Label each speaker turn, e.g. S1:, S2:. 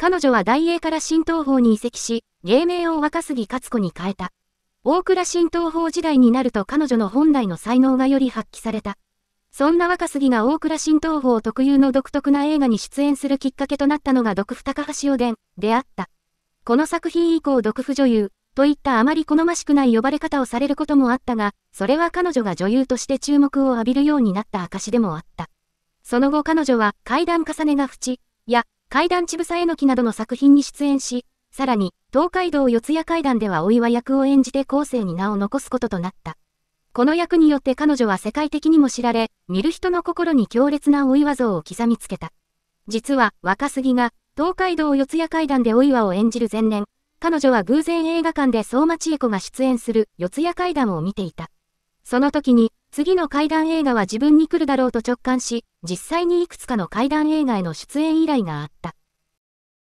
S1: 彼女は大英から新東方に移籍し、芸名を若杉勝子に変えた。大倉新東方時代になると彼女の本来の才能がより発揮された。そんな若杉が大倉新東方特有の独特な映画に出演するきっかけとなったのが独婦高橋おでんであった。この作品以降独婦女優といったあまり好ましくない呼ばれ方をされることもあったが、それは彼女が女優として注目を浴びるようになった証でもあった。その後彼女は階段重ねが淵や怪談ちぶさえのきなどの作品に出演し、さらに、東海道四谷怪談ではお岩役を演じて後世に名を残すこととなった。この役によって彼女は世界的にも知られ、見る人の心に強烈なお岩像を刻みつけた。実は、若杉が、東海道四谷怪談でお岩を演じる前年、彼女は偶然映画館で相馬千恵子が出演する四谷怪談を見ていた。その時に、次の怪談映画は自分に来るだろうと直感し、実際にいくつかの怪談映画への出演依頼があった。